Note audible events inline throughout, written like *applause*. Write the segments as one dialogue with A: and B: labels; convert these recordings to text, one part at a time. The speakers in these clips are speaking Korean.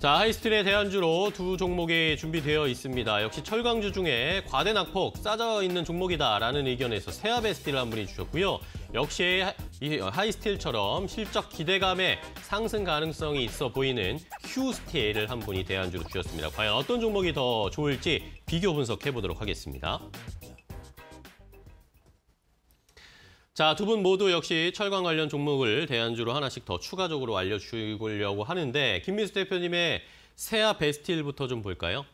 A: 자, 하이스틸의 대안주로 두 종목이 준비되어 있습니다. 역시 철강주 중에 과대 낙폭 싸져 있는 종목이다라는 의견에서 세아베스틸을 한 분이 주셨고요. 역시 하이스틸처럼 실적 기대감에 상승 가능성이 있어 보이는 휴스틸을 한 분이 대안주로 주셨습니다. 과연 어떤 종목이 더 좋을지 비교 분석해보도록 하겠습니다. 자, 두 분 모두 역시 철강 관련 종목을 대안주로 하나씩 더 추가적으로 알려주려고 하는데 김민수 대표님의 세아 베스틸부터 좀 볼까요?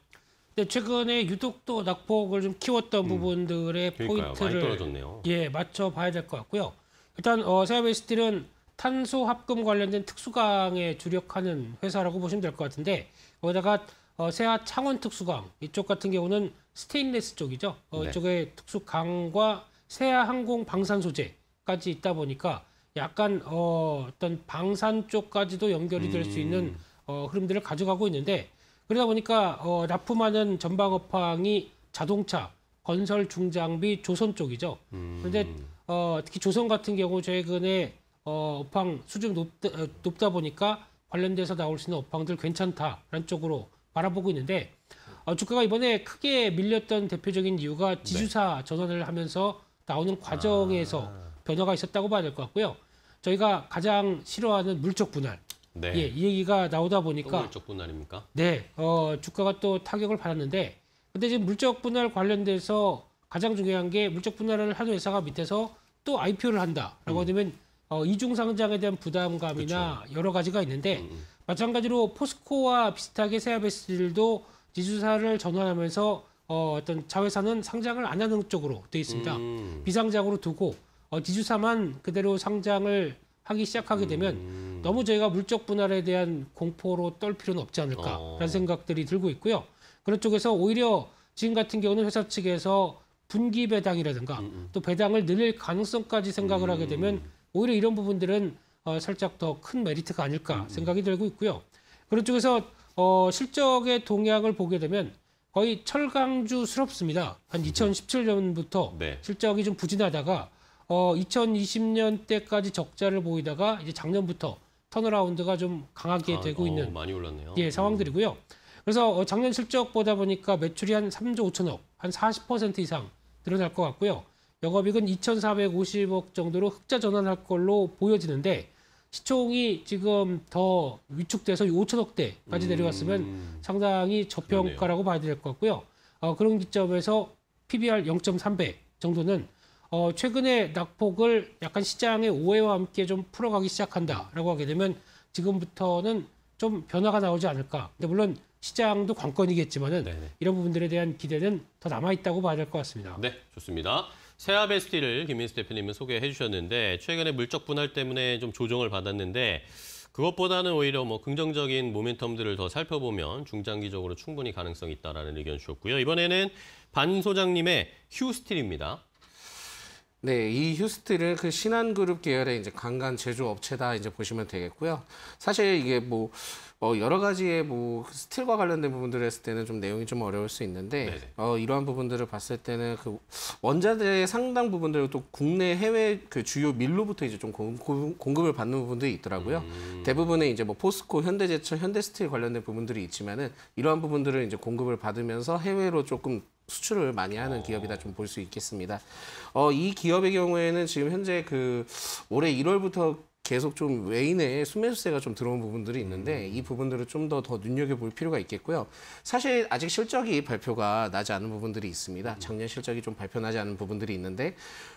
B: 네, 최근에 유독 또 낙폭을 좀 키웠던 음, 부분들의 그러니까요, 포인트를 예, 맞춰 봐야 될 것 같고요. 일단 어, 세아 베스틸은 탄소 합금 관련된 특수강에 주력하는 회사라고 보시면 될 것 같은데 거기다가 어, 세아 창원 특수강 이쪽 같은 경우는 스테인레스 쪽이죠. 어, 네. 이쪽에 특수강과 세아항공 방산 소재까지 있다 보니까 약간 어, 어떤 방산 쪽까지도 연결이 될수 음. 있는 어, 흐름들을 가져가고 있는데 그러다 보니까 어, 납품하는 전방업황이 자동차, 건설 중장비, 조선 쪽이죠. 그런데 음. 어, 특히 조선 같은 경우 최근에 어, 업황 수준 높다, 어, 높다 보니까 관련돼서 나올 수 있는 업황들 괜찮다라는 쪽으로 바라보고 있는데 어, 주가가 이번에 크게 밀렸던 대표적인 이유가 지주사 네. 전환을 하면서 나오는 과정에서 아. 변화가 있었다고 봐야 될 것 같고요. 저희가 가장 싫어하는 물적 분할. 네. 예, 이 얘기가 나오다 보니까 물적 분할입니까? 네. 어, 주가가 또 타격을 받았는데 근데 지금 물적 분할 관련돼서 가장 중요한 게 물적 분할을 한 회사가 밑에서 또 IPO를 한다라고 음. 하면 어, 이중 상장에 대한 부담감이나 그쵸. 그렇죠. 여러 가지가 있는데 음. 음. 마찬가지로 포스코와 비슷하게 세아베스들도 지주사를 전환하면서 어, 어떤 자회사는 상장을 안 하는 쪽으로 돼 있습니다. 음. 비상장으로 두고 어, 지주사만 그대로 상장을 하기 시작하게 되면 음. 너무 저희가 물적 분할에 대한 공포로 떨 필요는 없지 않을까라는 어. 생각들이 들고 있고요. 그런 쪽에서 오히려 지금 같은 경우는 회사 측에서 분기 배당이라든가 음. 음. 또 배당을 늘릴 가능성까지 생각을 하게 음. 되면 오히려 이런 부분들은 어, 살짝 더 큰 메리트가 아닐까 음. 생각이 들고 있고요. 그런 쪽에서 어, 실적의 동향을 보게 되면 거의 철강주스럽습니다. 한 2017년부터 음. 네. 실적이 좀 부진하다가 어 2020년 때까지 적자를 보이다가 이제 작년부터 턴어라운드가 좀 강하게 아, 되고 어, 있는 많이 올랐네요. 예, 음. 상황들이고요. 음. 그래서 어, 작년 실적 보다 보니까 매출이 한 3조 5천억, 한 40% 이상 늘어날 것 같고요. 영업이익은 2,450억 정도로 흑자 전환할 걸로 보여지는데 시총이 지금 더 위축돼서 5천억대까지 음. 내려갔으면 상당히 저평가라고 그러네요. 봐야 될 것 같고요. 어, 그런 기점에서 PBR 0.3배 정도는 어, 최근에 낙폭을 약간 시장의 오해와 함께 좀 풀어가기 시작한다라고 하게 되면 지금부터는 좀 변화가 나오지 않을까. 근데 물론 시장도 관건이겠지만은 네네. 이런 부분들에 대한 기대는 더 남아 있다고 봐야 될 것 같습니다.
A: 네, 좋습니다. 세아베스티를 김민수 대표님은 소개해 주셨는데 최근에 물적 분할 때문에 좀 조정을 받았는데 그것보다는 오히려 뭐 긍정적인 모멘텀들을 더 살펴보면 중장기적으로 충분히 가능성이 있다라는 의견 주셨고요. 이번에는
C: 반 소장님의 휴스틸입니다. 네, 이휴스틸를그 신한그룹 계열의 이제 강간 제조업체다 이제 보시면 되겠고요. 사실 이게 뭐 어, 여러 가지의 뭐 그 스틸과 관련된 부분들을 했을 때는 좀 내용이 좀 어려울 수 있는데 네, 네. 어, 이러한 부분들을 봤을 때는 그 원자재의 상당 부분들을 또 국내 해외 그 주요 밀로부터 이제 좀 공, 공급을 받는 부분들이 있더라고요. 음. 대부분의 이제 뭐 포스코, 현대제철, 현대스틸 관련된 부분들이 있지만은 이러한 부분들을 이제 공급을 받으면서 해외로 조금 수출을 많이 하는 기업이다 좀 볼 수 있겠습니다. 어, 이 기업의 경우에는 지금 현재 그 올해 1월부터 계속 좀 외인의 순매수세가 좀 들어온 부분들이 있는데 이 부분들을 좀 더 더 눈여겨볼 필요가 있겠고요. 사실 아직 실적이 발표가 나지 않은 부분들이 있습니다. 작년 실적이 좀 발표 나지 않은 부분들이 있는데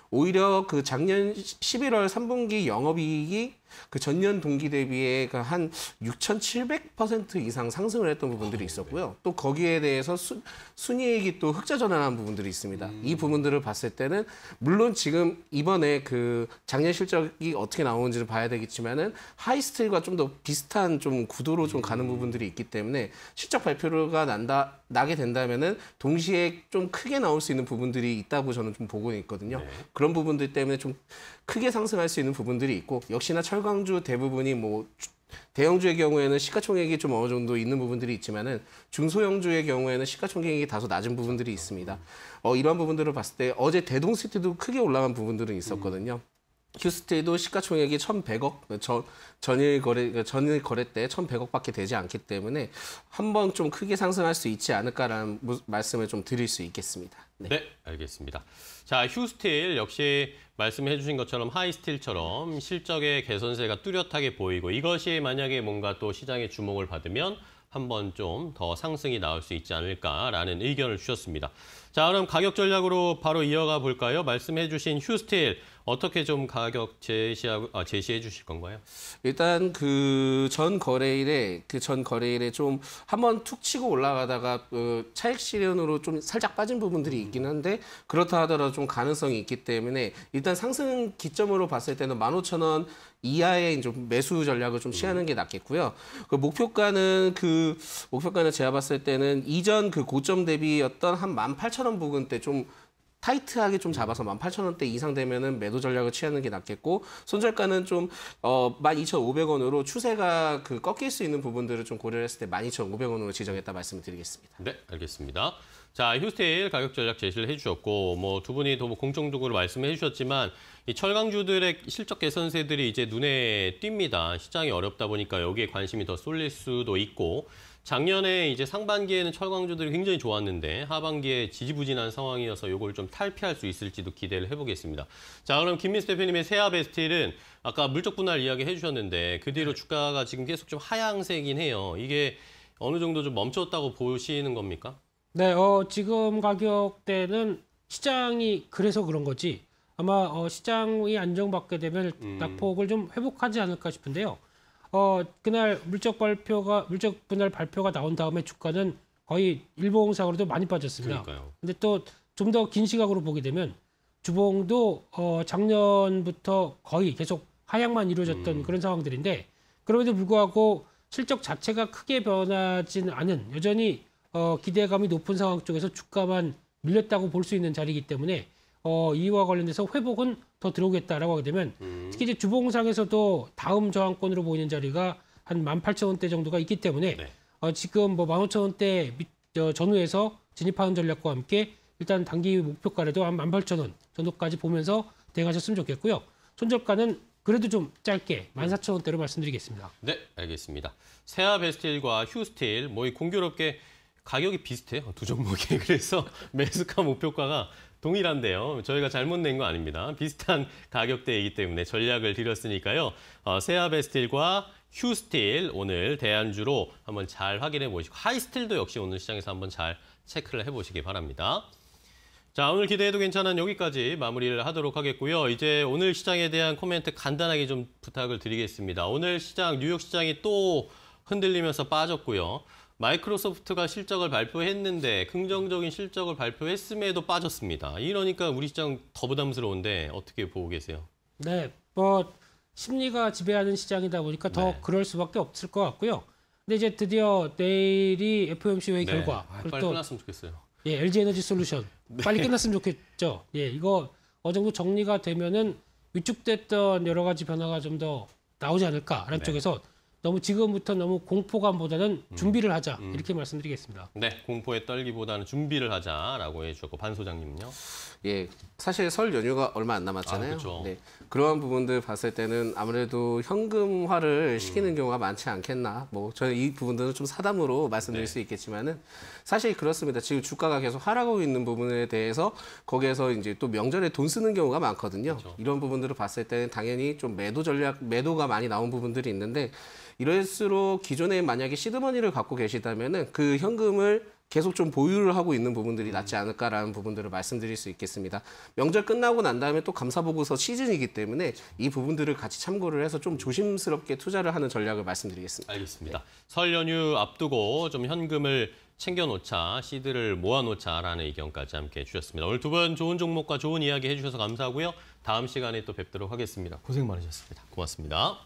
C: 오히려 그 작년 11월 3분기 영업이익이 그 전년 동기 대비에 그 한6,700% 이상 상승을 했던 부분들이 아, 있었고요. 네. 또 거기에 대해서 수, 순이익이 또 흑자 전환한 부분들이 있습니다. 음. 이 부분들을 봤을 때는 물론 지금 이번에 그 작년 실적이 어떻게 나오는지를 봐야 되겠지만은 하이스틸과 좀 더 비슷한 좀 구도로 좀 가는 음. 부분들이 있기 때문에 실적 발표가 난다 나게 된다면은 동시에 좀 크게 나올 수 있는 부분들이 있다고 저는 좀 보고 있거든요. 네. 그런 부분들 때문에 좀 크게 상승할 수 있는 부분들이 있고 역시나 철 철강주 대부분이 뭐 대형주의 경우에는 시가총액이 좀 어느 정도 있는 부분들이 있지만은 중소형주의 경우에는 시가총액이 다소 낮은 부분들이 있습니다. 어, 이런 부분들을 봤을 때 어제 대동시티도 크게 올라간 부분들은 있었거든요. 음. 휴스테이도 시가총액이 1,100억 전, 전일 거래 전일 거래 때 1,100억밖에 되지 않기 때문에 한 번 좀 크게 상승할 수 있지 않을까라는 말씀을 좀 드릴 수 있겠습니다.
A: 네. 네, 알겠습니다. 자, 휴스틸 역시 말씀해 주신 것처럼 하이스틸처럼 실적의 개선세가 뚜렷하게 보이고 이것이 만약에 뭔가 또 시장의 주목을 받으면 한 번 좀 더 상승이 나올 수 있지 않을까라는 의견을 주셨습니다. 자, 그럼 가격 전략으로 바로 이어가 볼까요? 말씀해 주신 휴스틸 어떻게 좀 가격 제시하고 아, 제시해 주실 건가요?
C: 일단 그 전 거래일에 그 전 거래일에 좀 한번 툭 치고 올라가다가 그 차익 실현으로 좀 살짝 빠진 부분들이 음. 있긴 한데 그렇다 하더라도 좀 가능성이 있기 때문에 일단 상승 기점으로 봤을 때는 15,000원 이하의 좀 매수 전략을 좀 취하는 음. 게 낫겠고요. 그 목표가는 그 목표가는 제가 봤을 때는 이전 그 고점 대비였던 한 18,000원 부근 때좀 타이트하게 좀 잡아서 18,000원대 이상 되면은 매도 전략을 취하는 게 낫겠고 손절가는 좀 어, 12,500원으로 추세가 그 꺾일 수 있는 부분들을 좀 고려했을 때 12,500원으로 지정했다 말씀을 드리겠습니다.
A: 네, 알겠습니다. 자, 휴스테 가격 절약 제시를 해주셨고, 뭐 두 분이 더 뭐 공통적으로 말씀해 주셨지만, 이 철강주들의 실적 개선세들이 이제 눈에 띕니다. 시장이 어렵다 보니까 여기에 관심이 더 쏠릴 수도 있고, 작년에 이제 상반기에는 철강주들이 굉장히 좋았는데 하반기에 지지부진한 상황이어서 이걸 좀 탈피할 수 있을지도 기대를 해보겠습니다. 자 그럼 김민수 대표님의 세아 베스틸은 아까 물적 분할 이야기 해주셨는데 그 뒤로 네. 주가가 지금 계속 좀 하향세긴 해요. 이게 어느 정도 좀 멈췄다고 보시는 겁니까?
B: 네, 어, 지금 가격대는 시장이 그래서 그런 거지 아마 어, 시장이 안정받게 되면 음. 낙폭을 좀 회복하지 않을까 싶은데요. 어, 그날 물적 발표가 물적 분할 발표가 나온 다음에 주가는 거의 일봉상으로도 많이 빠졌습니다. 그러 근데 또 좀 더 긴 시각으로 보게 되면 주봉도 어, 작년부터 거의 계속 하향만 이루어졌던 음. 그런 상황들인데 그럼에도 불구하고 실적 자체가 크게 변하지는 않은 여전히 어, 기대감이 높은 상황 쪽에서 주가만 밀렸다고 볼 수 있는 자리이기 때문에 어, 이와 관련돼서 회복은 더 들어오겠다라고 하게 되면 음. 특히 이제 주봉상에서도 다음 저항권으로 보이는 자리가 한 18,000원대 정도가 있기 때문에 네. 어, 지금 뭐 15,000원대 전후에서 진입하는 전략과 함께 일단 단기 목표가라도 한 18,000원 정도까지 보면서 대응하셨으면 좋겠고요. 손절가는 그래도 좀 짧게 14,000원대로 말씀드리겠습니다.
A: 네, 알겠습니다. 세아 베스틸과 휴스틸 모 공교롭게 가격이 비슷해요. 두 종목이. *laughs* 그래서 매수가 목표가가 동일한데요. 저희가 잘못 낸 거 아닙니다. 비슷한 가격대이기 때문에 전략을 드렸으니까요. 어, 세아베스틸과 휴스틸 오늘 대안주로 한번 잘 확인해 보시고 하이스틸도 역시 오늘 시장에서 한번 잘 체크를 해보시기 바랍니다. 자 오늘 기대해도 괜찮은 여기까지 마무리를 하도록 하겠고요. 이제 오늘 시장에 대한 코멘트 간단하게 좀 부탁을 드리겠습니다. 오늘 시장 뉴욕 시장이 또 흔들리면서 빠졌고요. 마이크로소프트가 실적을 발표했는데 긍정적인 실적을 발표했음에도 빠졌습니다. 이러니까 우리 시장 더 부담스러운데 어떻게 보고 계세요?
B: 네, 뭐 심리가 지배하는 시장이다 보니까 더 네. 그럴 수밖에 없을 것 같고요. 근데 이제 드디어 내일이 FOMC 회의 네. 결과 아, 빨리 또, 끝났으면 좋겠어요. 예, LG 에너지 솔루션 *laughs* 네. 빨리 끝났으면 좋겠죠. 예, 이거 어느 정도 정리가 되면은 위축됐던 여러 가지 변화가 좀 더 나오지 않을까라는 네. 쪽에서 너무 지금부터 너무 공포감보다는 음. 준비를 하자 음. 이렇게 말씀드리겠습니다.
A: 네, 공포에 떨기보다는 준비를 하자라고 해주셨고 반 소장님은요?
C: 예, 사실 설 연휴가 얼마 안 남았잖아요. 아, 그렇죠. 네, 그러한 부분들 봤을 때는 아무래도 현금화를 음. 시키는 경우가 많지 않겠나. 뭐 저는 이 부분들은 좀 사담으로 말씀드릴 네. 수 있겠지만은 사실 그렇습니다. 지금 주가가 계속 하락하고 있는 부분에 대해서 거기에서 이제 또 명절에 돈 쓰는 경우가 많거든요. 그렇죠. 이런 부분들을 봤을 때는 당연히 좀 매도 전략, 매도가 많이 나온 부분들이 있는데. 이럴수록 기존에 만약에 시드머니를 갖고 계시다면 그 현금을 계속 좀 보유를 하고 있는 부분들이 낫지 않을까라는 부분들을 말씀드릴 수 있겠습니다. 명절 끝나고 난 다음에 또 감사보고서 시즌이기 때문에 이 부분들을 같이 참고를 해서 좀 조심스럽게 투자를 하는 전략을 말씀드리겠습니다. 알겠습니다. 네.
A: 설 연휴 앞두고 좀 현금을 챙겨놓자, 시드를 모아놓자라는 의견까지 함께 해주셨습니다. 오늘 두 분 좋은 종목과 좋은 이야기 해주셔서 감사하고요. 다음 시간에 또 뵙도록 하겠습니다. 고생 많으셨습니다. 고맙습니다.